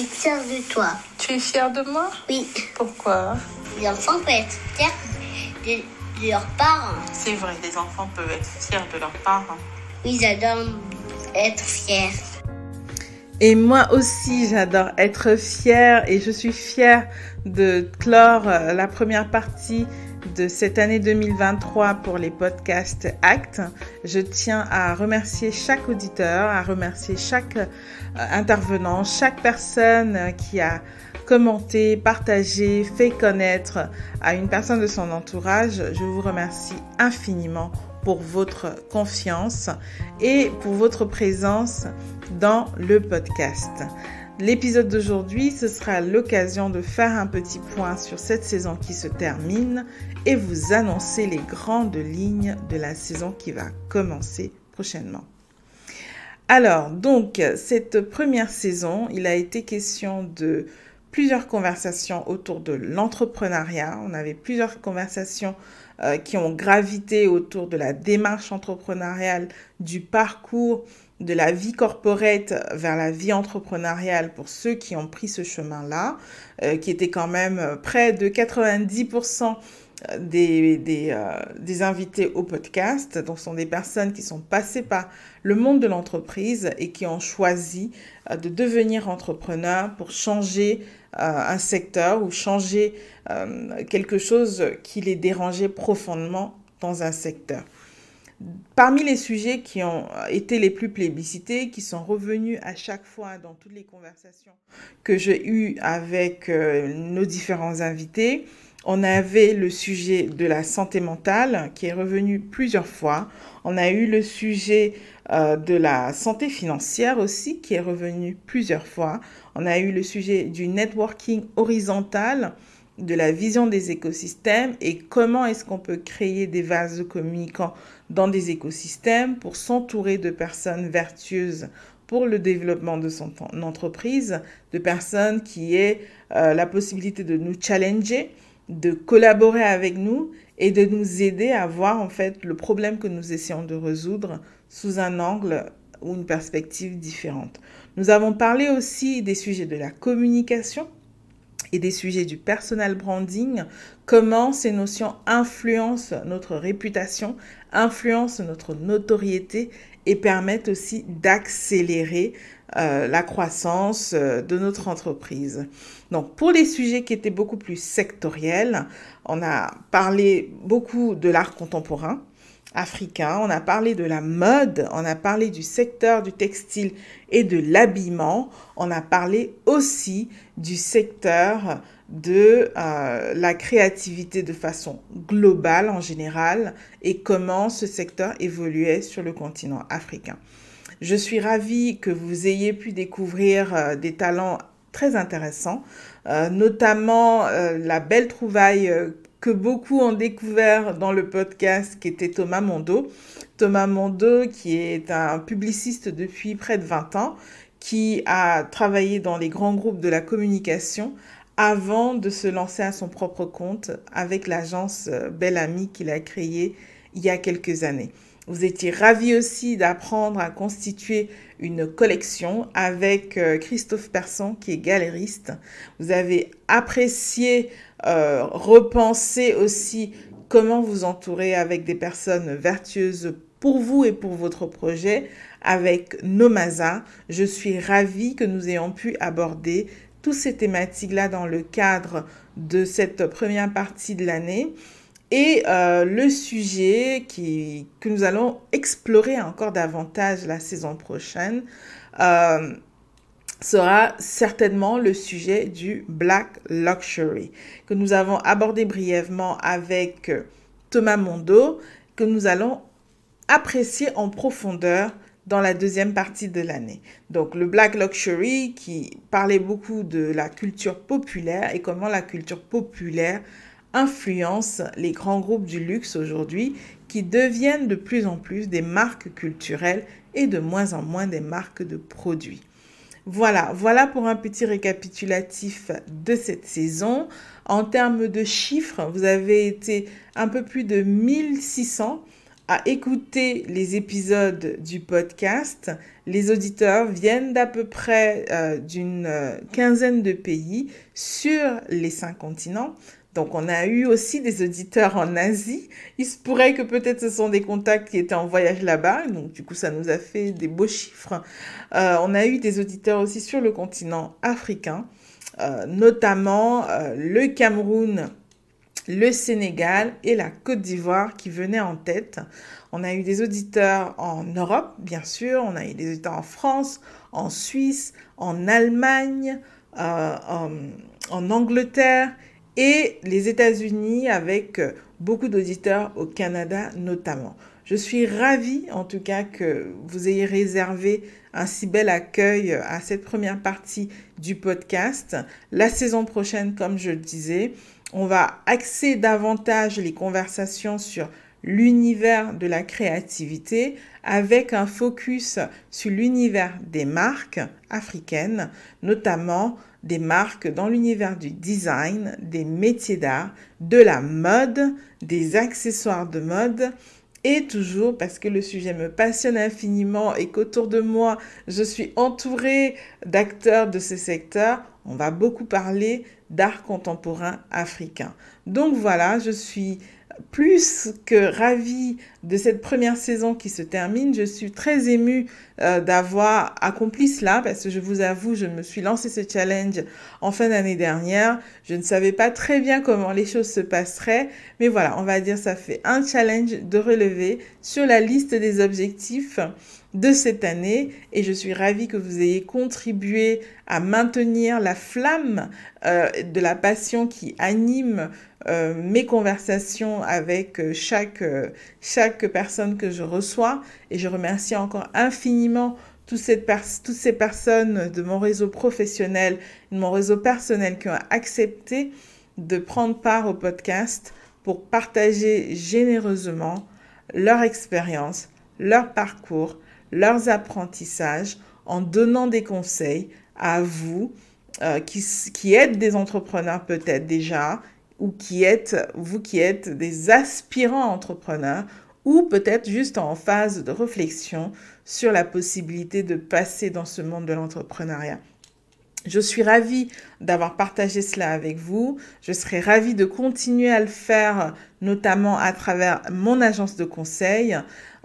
suis fière de toi. Tu es fier de moi Oui. Pourquoi Les enfants peuvent être fiers de, leurs parents. C'est vrai, les enfants peuvent être fiers de leurs parents. Oui, ils adorent être fiers. Et moi aussi, j'adore être fier et je suis fière de clore euh, la première partie de cette année 2023 pour les podcasts Act. Je tiens à remercier chaque auditeur, à remercier chaque euh, intervenant, chaque personne euh, qui a commenté, partagé, fait connaître à une personne de son entourage. Je vous remercie infiniment pour votre confiance et pour votre présence dans le podcast. L'épisode d'aujourd'hui, ce sera l'occasion de faire un petit point sur cette saison qui se termine et vous annoncer les grandes lignes de la saison qui va commencer prochainement. Alors, donc, cette première saison, il a été question de plusieurs conversations autour de l'entrepreneuriat. On avait plusieurs conversations euh, qui ont gravité autour de la démarche entrepreneuriale, du parcours de la vie corporate vers la vie entrepreneuriale pour ceux qui ont pris ce chemin-là, euh, qui étaient quand même euh, près de 90% euh, des, invités au podcast. Donc, ce sont des personnes qui sont passées par le monde de l'entreprise et qui ont choisi de devenir entrepreneur pour changer un secteur ou changer quelque chose qui les dérangeait profondément dans un secteur. Parmi les sujets qui ont été les plus plébiscités, qui sont revenus à chaque fois dans toutes les conversations que j'ai eues avec euh, nos différents invités, on avait le sujet de la santé mentale qui est revenu plusieurs fois. On a eu le sujet euh, de la santé financière aussi qui est revenu plusieurs fois. On a eu le sujet du networking horizontal de la vision des écosystèmes et comment est-ce qu'on peut créer des vases communicants dans des écosystèmes, pour s'entourer de personnes vertueuses pour le développement de son entreprise, de personnes qui aient euh, la possibilité de nous challenger, de collaborer avec nous et de nous aider à voir en fait le problème que nous essayons de résoudre sous un angle ou une perspective différente. Nous avons parlé aussi des sujets de la communication, et des sujets du personal branding, comment ces notions influencent notre réputation, influencent notre notoriété et permettent aussi d'accélérer euh, la croissance euh, de notre entreprise. Donc pour les sujets qui étaient beaucoup plus sectoriels, on a parlé beaucoup de l'art contemporain, africain, on a parlé de la mode, on a parlé du secteur du textile et de l'habillement, on a parlé aussi du secteur de euh, la créativité de façon globale en général et comment ce secteur évoluait sur le continent africain. Je suis ravie que vous ayez pu découvrir euh, des talents très intéressants, euh, notamment la belle trouvaille que beaucoup ont découvert dans le podcast, qui était Thomas Mondo. Thomas Mondo, qui est un publiciste depuis près de 20 ans, qui a travaillé dans les grands groupes de la communication avant de se lancer à son propre compte avec l'agence euh, Belle Amie qu'il a créée il y a quelques années. Vous étiez ravi aussi d'apprendre à constituer une collection avec euh, Christophe Persson qui est galériste. Vous avez apprécié, euh, repensé aussi comment vous entourer avec des personnes vertueuses pour vous et pour votre projet avec Nomaza. Je suis ravie que nous ayons pu aborder toutes ces thématiques-là dans le cadre de cette première partie de l'année. Et euh, le sujet que nous allons explorer encore davantage la saison prochaine euh, sera certainement le sujet du Black Luxury, que nous avons abordé brièvement avec euh, Thomas Mondo, que nous allons apprécier en profondeur dans la deuxième partie de l'année. Donc le Black Luxury qui parlait beaucoup de la culture populaire et comment la culture populaire influence les grands groupes du luxe aujourd'hui qui deviennent de plus en plus des marques culturelles et de moins en moins des marques de produits. Voilà, voilà pour un petit récapitulatif de cette saison. En termes de chiffres, vous avez été un peu plus de 1600 à écouter les épisodes du podcast. Les auditeurs viennent d'à peu près euh, d'une euh, quinzaine de pays sur les cinq continents. Donc on a eu aussi des auditeurs en Asie. Il se pourrait que peut-être ce sont des contacts qui étaient en voyage là-bas. Donc du coup, ça nous a fait des beaux chiffres. Euh, on a eu des auditeurs aussi sur le continent africain, euh, notamment euh, le Cameroun, le Sénégal et la Côte d'Ivoire qui venaient en tête. On a eu des auditeurs en Europe, bien sûr. On a eu des auditeurs en France, en Suisse, en Allemagne, en Angleterre et les États-Unis avec beaucoup d'auditeurs au Canada notamment. Je suis ravie en tout cas que vous ayez réservé un si bel accueil à cette première partie du podcast. La saison prochaine, comme je le disais, on va axer davantage les conversations sur l'univers de la créativité avec un focus sur l'univers des marques africaines, notamment des marques dans l'univers du design, des métiers d'art, de la mode, des accessoires de mode. Et toujours parce que le sujet me passionne infiniment et qu'autour de moi, je suis entourée d'acteurs de ce secteurs, on va beaucoup parler d'art contemporain africain. Donc voilà, je suis plus que ravie de cette première saison qui se termine. Je suis très émue euh, d'avoir accompli cela parce que je vous avoue, je me suis lancé ce challenge en fin d'année dernière. Je ne savais pas très bien comment les choses se passeraient, mais voilà, on va dire ça fait un challenge de relever sur la liste des objectifs de cette année et je suis ravie que vous ayez contribué à maintenir la flamme euh, de la passion qui anime euh, mes conversations avec euh, chaque, chaque personne que je reçois et je remercie encore infiniment toutes ces, personnes de mon réseau professionnel, de mon réseau personnel qui ont accepté de prendre part au podcast pour partager généreusement leur expérience, leur parcours leurs apprentissages en donnant des conseils à vous euh, qui, êtes des entrepreneurs peut-être déjà ou qui êtes, vous qui êtes des aspirants entrepreneurs ou peut-être juste en phase de réflexion sur la possibilité de passer dans ce monde de l'entrepreneuriat. Je suis ravie d'avoir partagé cela avec vous. Je serai ravie de continuer à le faire, notamment à travers mon agence de conseil.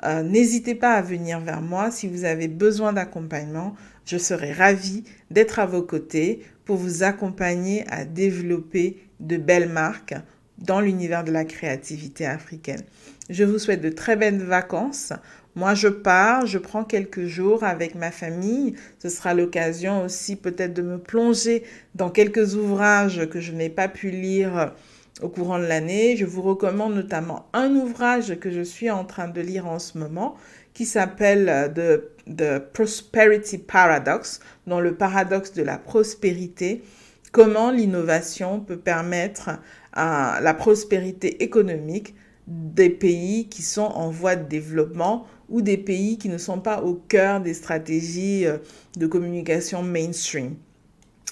Euh, n'hésitez pas à venir vers moi si vous avez besoin d'accompagnement. Je serai ravie d'être à vos côtés pour vous accompagner à développer de belles marques dans l'univers de la créativité africaine. Je vous souhaite de très belles vacances. Moi, je pars, je prends quelques jours avec ma famille. Ce sera l'occasion aussi peut-être de me plonger dans quelques ouvrages que je n'ai pas pu lire au courant de l'année. Je vous recommande notamment un ouvrage que je suis en train de lire en ce moment qui s'appelle euh, The, Prosperity Paradox, dont le paradoxe de la prospérité, comment l'innovation peut permettre à la prospérité économique des pays qui sont en voie de développement ou des pays qui ne sont pas au cœur des stratégies euh, de communication mainstream.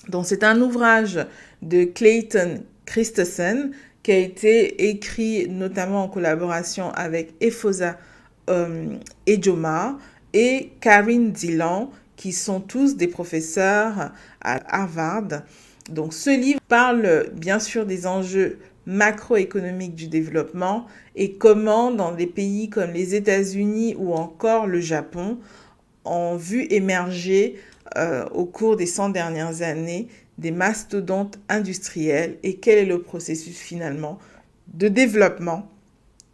Donc c'est un ouvrage de Clayton Christensen, qui a été écrit notamment en collaboration avec Efosa euh, Ejoma et Karine Dillon, qui sont tous des professeurs à Harvard. Donc ce livre parle bien sûr des enjeux macroéconomiques du développement et comment dans des pays comme les États-Unis ou encore le Japon ont vu émerger euh, au cours des 100 dernières années des mastodontes industriels et quel est le processus finalement de développement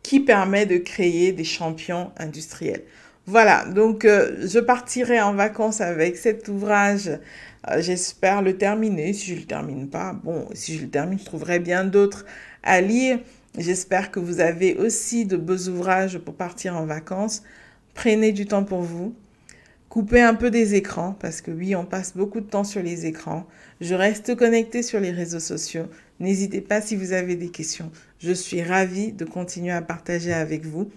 qui permet de créer des champions industriels. Voilà, donc euh, je partirai en vacances avec cet ouvrage. Euh, j'espère le terminer. Si je ne le termine pas, bon, si je le termine, je trouverai bien d'autres à lire. J'espère que vous avez aussi de beaux ouvrages pour partir en vacances. Prenez du temps pour vous. Couper un peu des écrans, parce que oui, on passe beaucoup de temps sur les écrans. Je reste connectée sur les réseaux sociaux. N'hésitez pas si vous avez des questions. Je suis ravie de continuer à partager avec vous.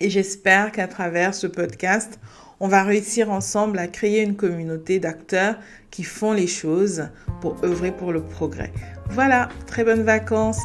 Et j'espère qu'à travers ce podcast, on va réussir ensemble à créer une communauté d'acteurs qui font les choses pour œuvrer pour le progrès. Voilà, très bonnes vacances.